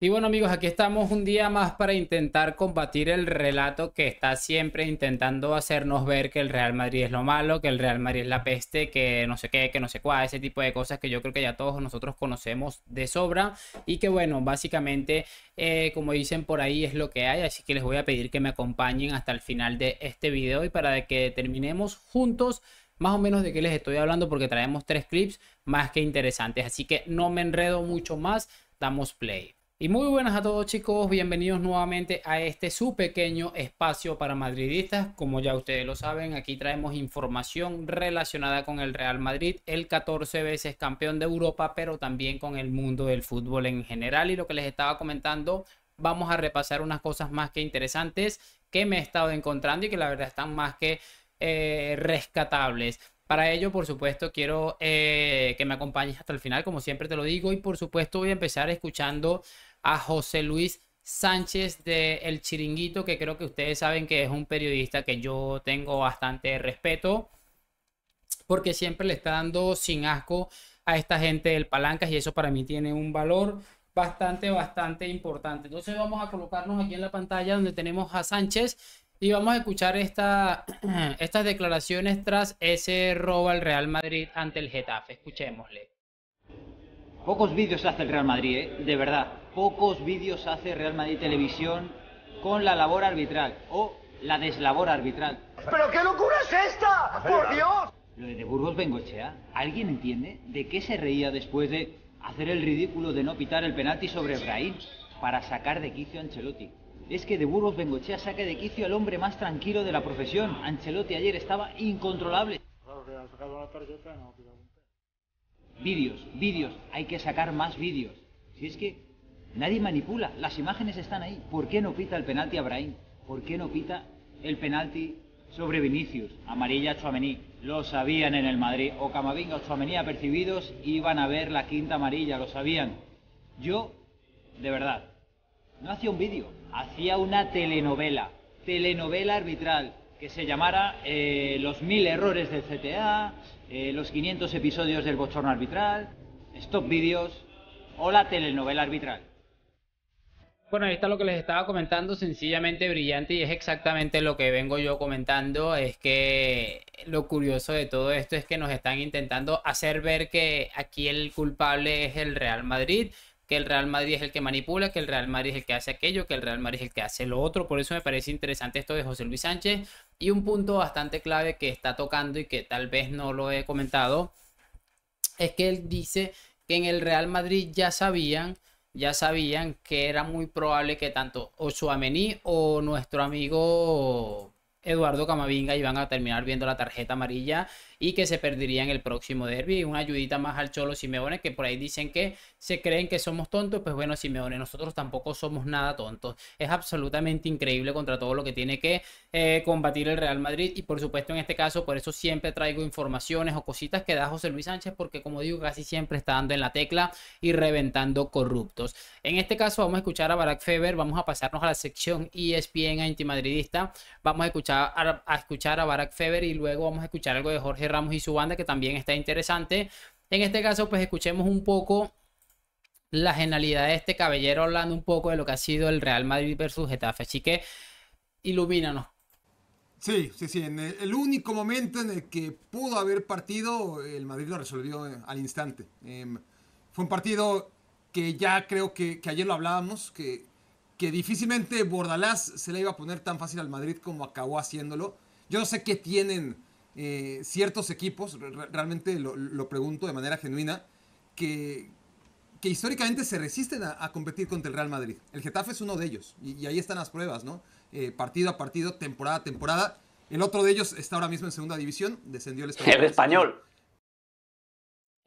Y bueno amigos, aquí estamos un día más para intentar combatir el relato que está siempre intentando hacernos ver que el Real Madrid es lo malo, que el Real Madrid es la peste, que no sé qué, que no sé cuál, ese tipo de cosas que yo creo que ya todos nosotros conocemos de sobra y que bueno, básicamente eh, como dicen por ahí es lo que hay, así que les voy a pedir que me acompañen hasta el final de este video y para que terminemos juntos más o menos de qué les estoy hablando porque traemos tres clips más que interesantes, así que no me enredo mucho más, damos play. Y muy buenas a todos chicos, bienvenidos nuevamente a este su pequeño espacio para madridistas. Como ya ustedes lo saben, aquí traemos información relacionada con el Real Madrid, el 14 veces campeón de Europa, pero también con el mundo del fútbol en general. Y lo que les estaba comentando, vamos a repasar unas cosas más que interesantes que me he estado encontrando y que la verdad están más que eh, rescatables. Para ello, por supuesto, quiero eh, que me acompañes hasta el final, como siempre te lo digo, y por supuesto voy a empezar escuchando a José Luis Sánchez de El Chiringuito, que creo que ustedes saben que es un periodista que yo tengo bastante respeto, porque siempre le está dando sin asco a esta gente del Palancas y eso para mí tiene un valor bastante, bastante importante. Entonces vamos a colocarnos aquí en la pantalla donde tenemos a Sánchez y vamos a escuchar estas declaraciones tras ese robo al Real Madrid ante el Getafe. Escuchémosle. Pocos vídeos hace el Real Madrid, ¿eh? de verdad pocos vídeos hace Real Madrid Televisión con la labor arbitral o la deslabor arbitral. ¿Pero qué locura es esta? ¡Por Dios! Lo de Burgos Bengochea, ¿alguien entiende de qué se reía después de hacer el ridículo de no pitar el penalti sobre Ebrahim para sacar de quicio a Ancelotti? Es que de Burgos Bengochea saca de quicio al hombre más tranquilo de la profesión. Ancelotti ayer estaba incontrolable. Vídeos, vídeos, hay que sacar más vídeos. Si es que Nadie manipula, las imágenes están ahí. ¿Por qué no pita el penalti a Brahim? ¿Por qué no pita el penalti sobre Vinicius? Amarilla Chuamení. Lo sabían en el Madrid. O Camavinga o Chuamení apercibidos iban a ver la quinta amarilla, lo sabían. Yo, de verdad, no hacía un vídeo, hacía una telenovela. Telenovela arbitral que se llamara eh, Los mil errores del CTA, eh, Los 500 episodios del bochorno arbitral, Stop Videos o la telenovela arbitral. Bueno, ahí está lo que les estaba comentando, sencillamente brillante y es exactamente lo que vengo yo comentando, es que lo curioso de todo esto es que nos están intentando hacer ver que aquí el culpable es el Real Madrid, que el Real Madrid es el que manipula, que el Real Madrid es el que hace aquello, que el Real Madrid es el que hace lo otro, por eso me parece interesante esto de José Luis Sánchez y un punto bastante clave que está tocando y que tal vez no lo he comentado, es que él dice que en el Real Madrid ya sabían ya sabían que era muy probable que tanto Osuamení o nuestro amigo Eduardo Camavinga y van a terminar viendo la tarjeta amarilla y que se perderían el próximo derby. Una ayudita más al Cholo Simeone, que por ahí dicen que se creen que somos tontos. Pues bueno, Simeone, nosotros tampoco somos nada tontos. Es absolutamente increíble contra todo lo que tiene que eh, combatir el Real Madrid. Y por supuesto, en este caso, por eso siempre traigo informaciones o cositas que da José Luis Sánchez, porque como digo, casi siempre está dando en la tecla y reventando corruptos. En este caso, vamos a escuchar a Barack Feber, vamos a pasarnos a la sección ESPN antimadridista. Vamos a escuchar a, escuchar a Barack Feber y luego vamos a escuchar algo de Jorge Ramos y su banda que también está interesante. En este caso, pues escuchemos un poco la genialidad de este caballero hablando un poco de lo que ha sido el Real Madrid versus Getafe. Así que ilumínanos. Sí, sí, sí. En el único momento en el que pudo haber partido, el Madrid lo resolvió eh, al instante. Em, fue un partido que ya creo que, que ayer lo hablábamos, que, que difícilmente Bordalás se le iba a poner tan fácil al Madrid como acabó haciéndolo. Yo no sé que tienen eh, ciertos equipos, realmente lo, pregunto de manera genuina, que, que históricamente se resisten a, competir contra el Real Madrid. El Getafe es uno de ellos, y, ahí están las pruebas, ¿no? Eh, partido a partido, temporada a temporada. El otro de ellos está ahora mismo en segunda división, descendió el español. El español.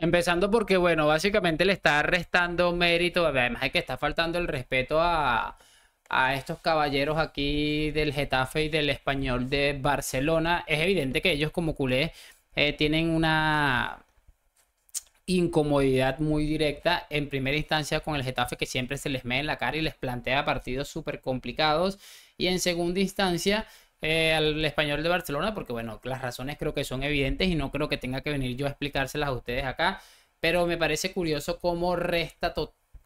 Empezando porque, bueno, básicamente le está restando mérito, además de que está faltando el respeto a, estos caballeros aquí del Getafe y del Español de Barcelona. Es evidente que ellos como culés eh, tienen una incomodidad muy directa en primera instancia con el Getafe que siempre se les mete en la cara y les plantea partidos súper complicados. Y en segunda instancia, eh, al español de Barcelona, porque bueno, las razones creo que son evidentes y no creo que tenga que venir yo a explicárselas a ustedes acá, pero me parece curioso cómo resta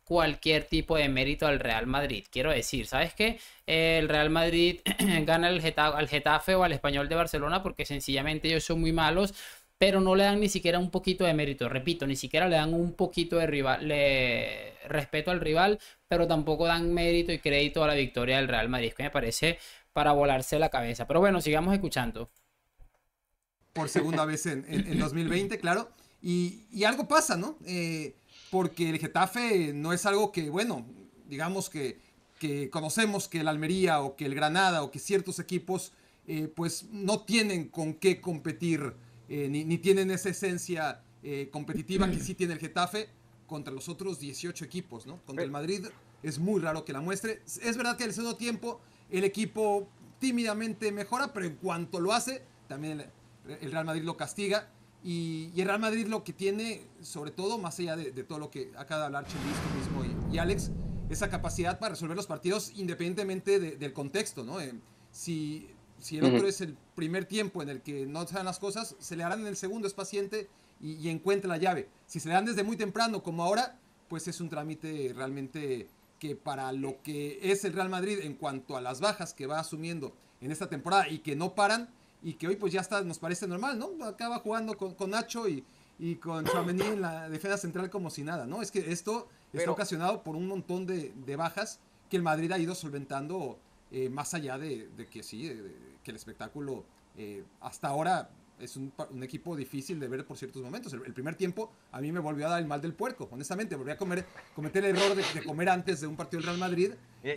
cualquier tipo de mérito al Real Madrid. Quiero decir, ¿sabes qué? Eh, el Real Madrid gana al Getafe o al español de Barcelona porque sencillamente ellos son muy malos pero no le dan ni siquiera un poquito de mérito, repito, ni siquiera le dan un poquito de rival, le... respeto al rival, pero tampoco dan mérito y crédito a la victoria del Real Madrid, que me parece para volarse la cabeza. Pero bueno, sigamos escuchando. Por segunda vez en, 2020, claro. Y, algo pasa, ¿no? Eh, porque el Getafe no es algo que, bueno, digamos que, conocemos que el Almería o que el Granada o que ciertos equipos, eh, pues no tienen con qué competir, eh, ni, tienen esa esencia competitiva que sí tiene el Getafe contra los otros 18 equipos, ¿no? Contra el Madrid es muy raro que la muestre. Es verdad que el segundo tiempo el equipo tímidamente mejora, pero en cuanto lo hace, también el, Real Madrid lo castiga. Y, el Real Madrid lo que tiene, sobre todo, más allá de, todo lo que acaba de hablar Chelis, mismo y, Alex, esa capacidad para resolver los partidos independientemente del contexto, eh, si, el otro es el primer tiempo en el que no se dan las cosas, se le harán en el segundo, es paciente y encuentra la llave. Si se le dan desde muy temprano, como ahora, pues es un trámite realmente que para lo que es el Real Madrid en cuanto a las bajas que va asumiendo en esta temporada y que no paran y que hoy pues ya está, nos parece normal, ¿no? Acaba jugando con, Nacho y, y con Chamení en la defensa central como si nada, ¿no? Es que esto está ocasionado por un montón de, bajas que el Madrid ha ido solventando eh, más allá de, que sí, que el espectáculo eh, hasta ahora es un, equipo difícil de ver por ciertos momentos. El, primer tiempo a mí me volvió a dar el mal del puerco, honestamente. Volví a comer, cometer el error de, comer antes de un partido del Real Madrid. Eh,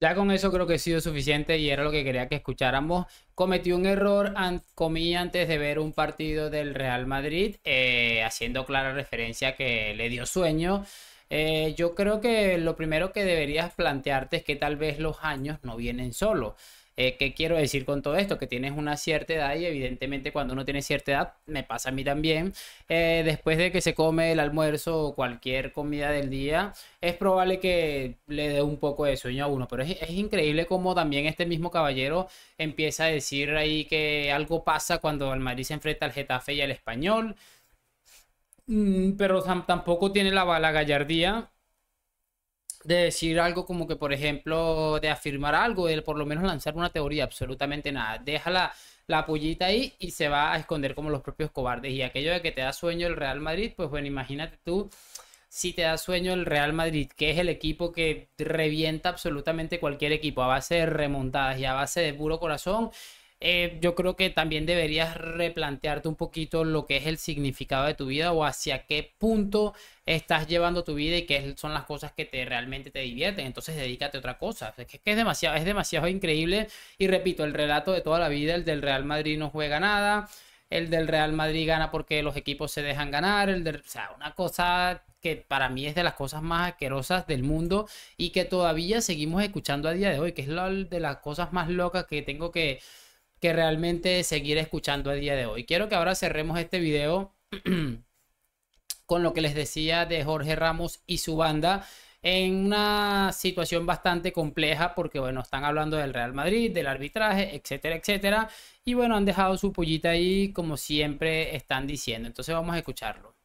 ya, con eso creo que ha sido suficiente y era lo que quería que escucháramos. Cometí un error, comí antes de ver un partido del Real Madrid, eh, haciendo clara referencia que le dio sueño. Eh, yo creo que lo primero que deberías plantearte es que tal vez los años no vienen solos. Eh, ¿Qué quiero decir con todo esto? Que tienes una cierta edad y evidentemente cuando uno tiene cierta edad, me pasa a mí también, eh, después de que se come el almuerzo o cualquier comida del día, es probable que le dé un poco de sueño a uno. Pero es, increíble como también este mismo caballero empieza a decir ahí que algo pasa cuando el Madrid se enfrenta al Getafe y al Español. Mm, pero tampoco tiene la, bala gallardía de decir algo como que, por ejemplo, de afirmar algo, de por lo menos lanzar una teoría, absolutamente nada. Déjala la pollita ahí y se va a esconder como los propios cobardes. Y aquello de que te da sueño el Real Madrid, pues bueno, imagínate tú si te da sueño el Real Madrid, que es el equipo que revienta absolutamente cualquier equipo a base de remontadas y a base de puro corazón eh, yo creo que también deberías replantearte un poquito lo que es el significado de tu vida o hacia qué punto estás llevando tu vida y qué son las cosas que te realmente te divierten. Entonces dedícate a otra cosa. Es que, es demasiado, es demasiado increíble. Y repito, el relato de toda la vida, el del Real Madrid no juega nada. El del Real Madrid gana porque los equipos se dejan ganar. El del, o sea, una cosa que para mí es de las cosas más asquerosas del mundo y que todavía seguimos escuchando a día de hoy, que es la de las cosas más locas que tengo que, que realmente seguir escuchando a día de hoy. Quiero que ahora cerremos este video con lo que les decía de Jorge Ramos y su banda en una situación bastante compleja porque bueno, están hablando del Real Madrid, del arbitraje, etcétera, etcétera. Y bueno, han dejado su pollita ahí como siempre están diciendo. Entonces vamos a escucharlo.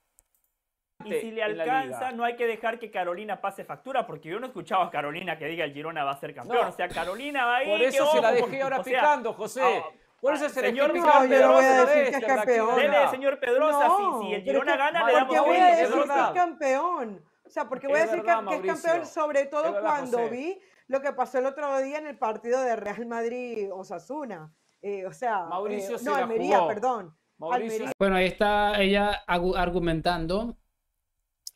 Y si le alcanza, no hay que dejar que Carolina pase factura, porque yo no he escuchado a Carolina que diga el Girona va a ser campeón. O sea, Carolina va a ir. Por ah, eso se la dejé ahora picando, José. por eso señor no, yo voy a decir que es campeón. Dele, señor Pedrosa, si, el Girona gana, le damos Porque voy que es campeón. O sea, porque voy a decir que, es campeón, sobre todo cuando vi lo que pasó el otro día en el partido de Real Madrid-Osasuna. Eh, o sea, Mauricio eh, no, Almería, perdón. Bueno, ahí está ella argumentando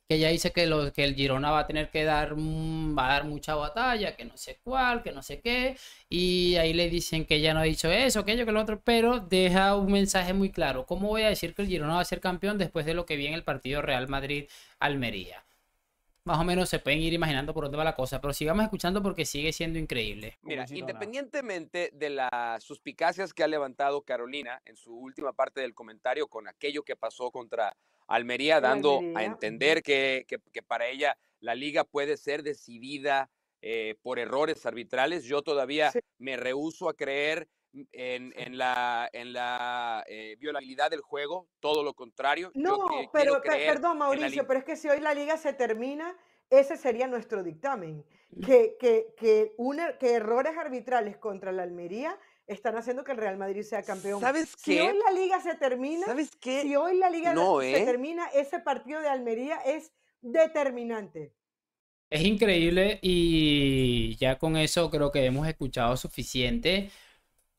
que ella dice que, lo, que el Girona va a tener que dar, mm, va a dar mucha batalla, que no sé cuál, que no sé qué, y ahí le dicen que ya no ha dicho eso, aquello, que lo otro, pero deja un mensaje muy claro. ¿Cómo voy a decir que el Girona va a ser campeón después de lo que vi en el partido Real Madrid-Almería? Más o menos se pueden ir imaginando por dónde va la cosa, pero sigamos escuchando porque sigue siendo increíble. Mira, independientemente de las suspicacias que ha levantado Carolina en su última parte del comentario con aquello que pasó contra Almería, dando a entender que, para ella la liga puede ser decidida eh, por errores arbitrales. Yo todavía me rehuso a creer en, la, en la eh, violabilidad del juego, todo lo contrario. No, pero perdón Mauricio, pero es que si hoy la liga se termina, ese sería nuestro dictamen, que, que errores arbitrales contra la Almería están haciendo que el Real Madrid sea campeón. ¿Sabes qué? Si hoy la liga se termina, ¿sabes qué? Si hoy la liga se ¿eh? termina, ese partido de Almería es determinante. Es increíble y ya con eso creo que hemos escuchado suficiente.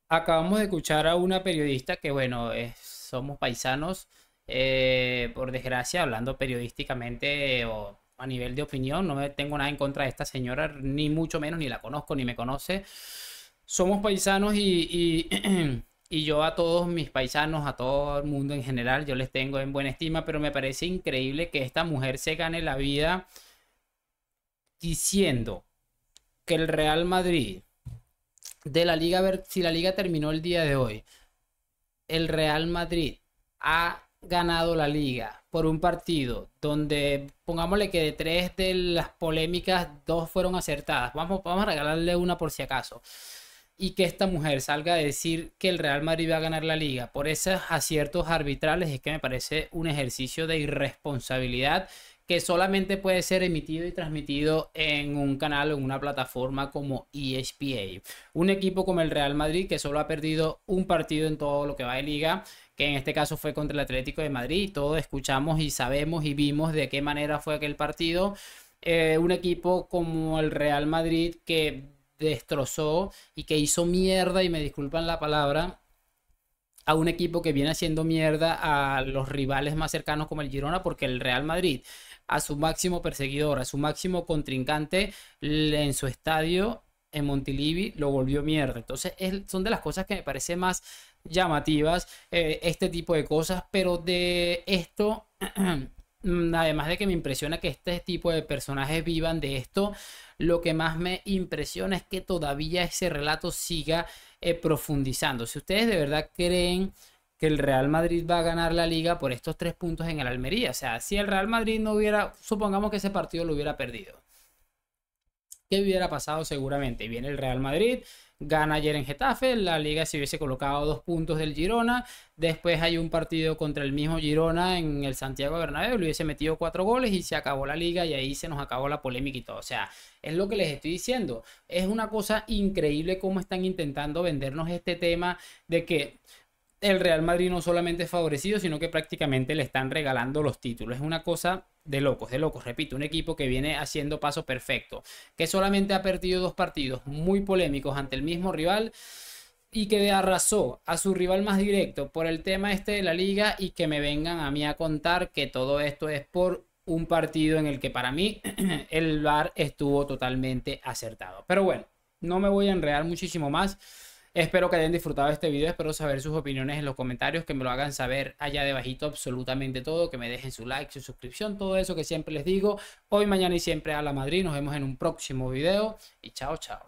Acabamos de escuchar a una periodista que, bueno, somos paisanos, eh, por desgracia, hablando periodísticamente o a nivel de opinión, no tengo nada en contra de esta señora, ni mucho menos, ni la conozco, ni me conoce somos paisanos y, y, yo a todos mis paisanos, a todo el mundo en general, yo les tengo en buena estima, pero me parece increíble que esta mujer se gane la vida diciendo que el Real Madrid de la liga, si la liga terminó el día de hoy, el Real Madrid ha ganado la liga por un partido donde pongámosle que de tres de las polémicas dos fueron acertadas. Vamos, vamos a regalarle una por si acaso y que esta mujer salga a decir que el Real Madrid va a ganar la liga por esos aciertos arbitrales es que me parece un ejercicio de irresponsabilidad que solamente puede ser emitido y transmitido en un canal o en una plataforma como ESPA. Un equipo como el Real Madrid que solo ha perdido un partido en todo lo que va de liga, que en este caso fue contra el Atlético de Madrid. Todos escuchamos y sabemos y vimos de qué manera fue aquel partido. Eh, un equipo como el Real Madrid que destrozó y que hizo mierda, y me disculpan la palabra, a un equipo que viene haciendo mierda a los rivales más cercanos como el Girona, porque el Real Madrid, a su máximo perseguidor, a su máximo contrincante en su estadio en Montilivi, lo volvió mierda. Entonces, son de las cosas que me parece más llamativas eh, este tipo de cosas, pero de esto Mm, además de que me impresiona que este tipo de personajes vivan de esto, lo que más me impresiona es que todavía ese relato siga eh, profundizando. Si ustedes de verdad creen que el Real Madrid va a ganar la liga por estos tres puntos en el Almería, o sea, si el Real Madrid no hubiera, supongamos que ese partido lo hubiera perdido, ¿Qué hubiera pasado seguramente? Viene el Real Madrid, gana ayer en Getafe, la liga se hubiese colocado dos puntos del Girona, después hay un partido contra el mismo Girona en el Santiago Bernabéu, le hubiese metido cuatro goles y se acabó la liga y ahí se nos acabó la polémica y todo. O sea, es lo que les estoy diciendo. Es una cosa increíble cómo están intentando vendernos este tema de que el Real Madrid no solamente es favorecido, sino que prácticamente le están regalando los títulos. Es una cosa de locos, de locos. Repito, un equipo que viene haciendo paso perfecto, que solamente ha perdido dos partidos muy polémicos ante el mismo rival y que arrasó a su rival más directo por el tema este de la liga y que me vengan a mí a contar que todo esto es por un partido en el que para mí el VAR estuvo totalmente acertado. Pero bueno, no me voy a enredar muchísimo más. Espero que hayan disfrutado este video, espero saber sus opiniones en los comentarios, que me lo hagan saber allá debajito absolutamente todo, que me dejen su like, su suscripción, todo eso que siempre les digo. Hoy, mañana y siempre a la Madrid, nos vemos en un próximo video y chao, chao.